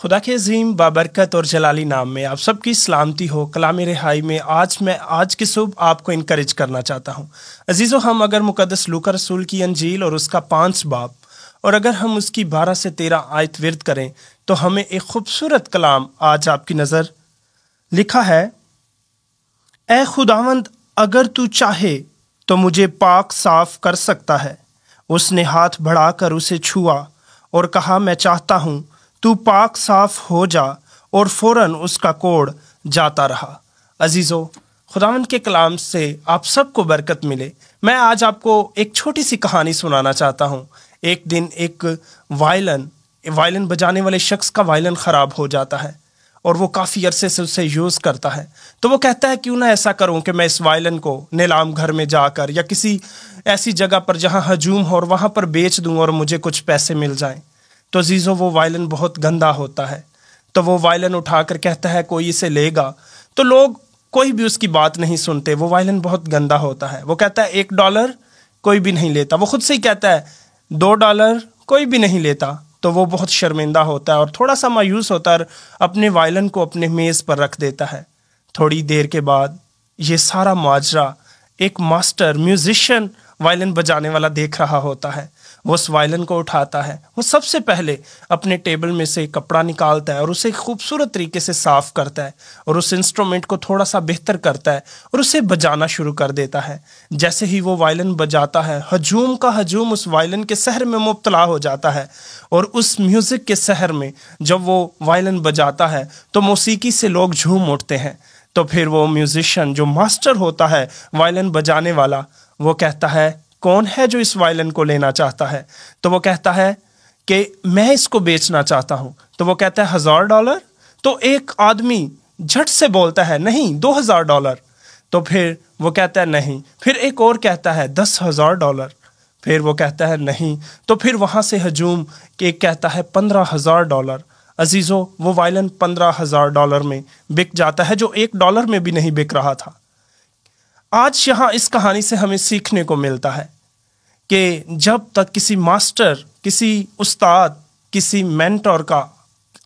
खुदा के अजीम बाबरकत और जलाली नाम में आप सबकी सलामती हो कलाम रिहाई में आज मैं आज के सुबह आपको इनक्रेज करना चाहता हूँ अजीज़ो हम अगर मुकदस लूकर रसूल की अंजील और उसका पांच बाप और अगर हम उसकी बारह से तेरह आयत वर्द करें तो हमें एक खूबसूरत कलाम आज आपकी नज़र लिखा है ए खुदावंद अगर तू चाहे तो मुझे पाक साफ कर सकता है उसने हाथ बढ़ाकर उसे छुआ और कहा मैं चाहता हूँ तू पाक साफ हो जा और फौरन उसका कोड जाता रहा अजीजो खुदावन के कलाम से आप सबको बरकत मिले मैं आज आपको एक छोटी सी कहानी सुनाना चाहता हूँ एक दिन एक वायलन वायलन बजाने वाले शख्स का वायलन ख़राब हो जाता है और वो काफ़ी अरसे से उसे यूज़ करता है तो वो कहता है क्यों ना ऐसा करूँ कि मैं इस वायलन को नीलाम घर में जाकर या किसी ऐसी जगह पर जहाँ हजूम हो और वहाँ पर बेच दूँ और मुझे कुछ पैसे मिल जाएँ तो जीज़ो वो वायलन बहुत गंदा होता है तो वो वायलन उठाकर कहता है कोई इसे लेगा तो लोग कोई भी उसकी बात नहीं सुनते वो वायलिन बहुत गंदा होता है वो कहता है एक डॉलर कोई भी नहीं लेता वो खुद से ही कहता है दो डॉलर कोई भी नहीं लेता तो वो बहुत शर्मिंदा होता है और थोड़ा सा मायूस होता है अपने वायलन को अपने मेज़ पर रख देता है थोड़ी देर के बाद ये सारा माजरा एक मास्टर म्यूजिशियन वायलिन बजाने वाला देख रहा होता है उस वायलिन को उठाता है वो सबसे पहले अपने टेबल में से कपड़ा निकालता है और उसे खूबसूरत तरीके से साफ करता है और उस इंस्ट्रूमेंट को थोड़ा सा बेहतर करता है और उसे बजाना शुरू कर देता है जैसे ही वो वायलिन बजाता है हजूम का हजूम उस वायलिन के शहर में मुबतला हो जाता है और उस म्यूज़िक के शहर में जब वो वायलिन बजाता है तो मौसीकी से लोग झूम उठते हैं तो फिर वो म्यूज़िशन जो मास्टर होता है वायलिन बजाने वाला वो कहता है कौन है जो इस वायलिन को लेना चाहता है तो वो कहता है कि मैं इसको बेचना चाहता हूँ तो वो कहता है हज़ार डॉलर तो एक आदमी झट से बोलता है नहीं दो हज़ार डॉलर तो फिर वो कहता है नहीं फिर एक और कहता है दस हज़ार डॉलर फिर वो कहता है नहीं तो फिर वहाँ से हजूम एक कहता है पंद्रह हज़ार डॉलर अजीज़ों वो वायलिन पंद्रह हज़ार डॉलर में बिक जाता है जो एक डॉलर में भी नहीं बिक रहा था आज यहाँ इस कहानी से हमें सीखने को मिलता है कि जब तक किसी मास्टर किसी उस्ताद किसी मेंटोर का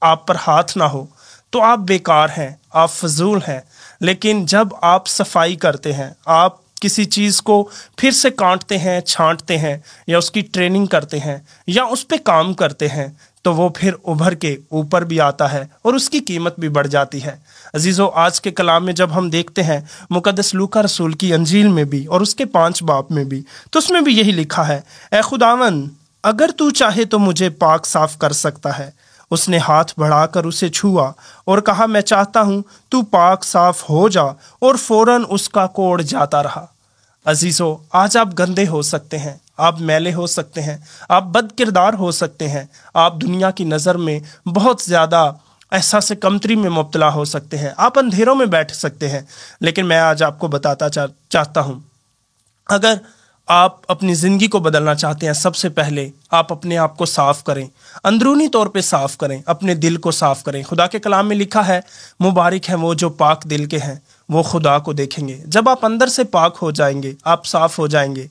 आप पर हाथ ना हो तो आप बेकार हैं आप फजूल हैं लेकिन जब आप सफाई करते हैं आप किसी चीज़ को फिर से काटते हैं छांटते हैं या उसकी ट्रेनिंग करते हैं या उस पर काम करते हैं तो वो फिर उभर के ऊपर भी आता है और उसकी कीमत भी बढ़ जाती है अजीज़ो आज के कलाम में जब हम देखते हैं मुकदस लूका रसूल की अंजील में भी और उसके पांच बाप में भी तो उसमें भी यही लिखा है ए खुदावन अगर तू चाहे तो मुझे पाक साफ कर सकता है उसने हाथ बढ़ाकर उसे छुआ और कहा मैं चाहता हूँ तू पाक साफ हो जा और फौरन उसका कोड़ जाता रहा अजीज़ो आज आप गंदे हो सकते हैं आप मैले हो सकते हैं आप बद किरदार हो सकते हैं आप दुनिया की नज़र में बहुत ज़्यादा एहसास कमतरी में मुबतला हो सकते हैं आप अंधेरों में बैठ सकते हैं लेकिन मैं आज आपको बताता चाहता हूँ अगर आप अपनी ज़िंदगी को बदलना चाहते हैं सबसे पहले आप अपने आप को साफ़ करें अंदरूनी तौर पे साफ़ करें अपने दिल को साफ़ करें खुदा के कलाम में लिखा है मुबारक हैं वो जो पाक दिल के हैं वो खुदा को देखेंगे जब आप अंदर से पाक हो जाएंगे आप साफ़ हो जाएंगे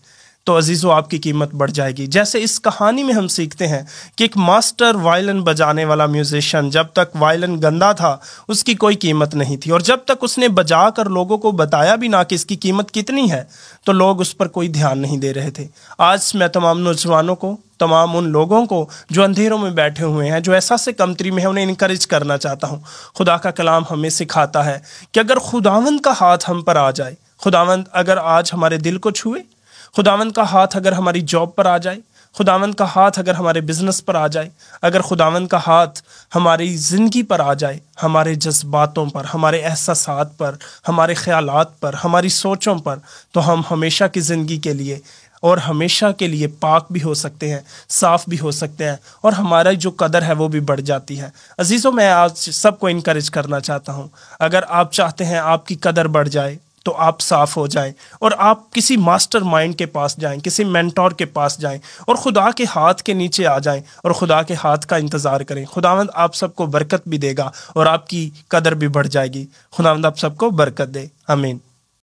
तो अजीज़ो आपकी कीमत बढ़ जाएगी जैसे इस कहानी में हम सीखते हैं कि एक मास्टर वायलन बजाने वाला म्यूजिशियन जब तक वायलन गंदा था उसकी कोई कीमत नहीं थी और जब तक उसने बजा कर लोगों को बताया भी ना कि इसकी कीमत कितनी है तो लोग उस पर कोई ध्यान नहीं दे रहे थे आज मैं तमाम नौजवानों को तमाम उन लोगों को जो अंधेरों में बैठे हुए हैं जो ऐसा से कमतरी में है उन्हें इनक्रेज करना चाहता हूँ खुदा का कलाम हमें सिखाता है कि अगर खुदावंद का हाथ हम पर आ जाए खुदावंद अगर आज हमारे दिल को छुए खुदावन का हाथ अगर हमारी जॉब पर आ जाए खुदावन का हाथ अगर हमारे बिजनेस पर आ जाए अगर खुदावन का हाथ हमारी ज़िंदगी पर आ जाए हमारे जज्बातों पर हमारे एहसास पर हमारे ख्याल पर हमारी सोचों पर तो हम हमेशा की ज़िंदगी के लिए और हमेशा के लिए पाक भी हो सकते हैं साफ भी हो सकते हैं और हमारा जो कदर है वो भी बढ़ जाती है अजीज़ों मैं आज सबको इनक्रेज करना चाहता हूँ अगर आप चाहते हैं आपकी कदर बढ़ जाए तो आप साफ हो जाएं और आप किसी मास्टर माइंड के पास जाएं किसी मैंटोर के पास जाएं और खुदा के हाथ के नीचे आ जाएं और खुदा के हाथ का इंतज़ार करें खुदावंद आप सबको बरकत भी देगा और आपकी कदर भी बढ़ जाएगी खुदावंद आप सबको बरकत दे अमीन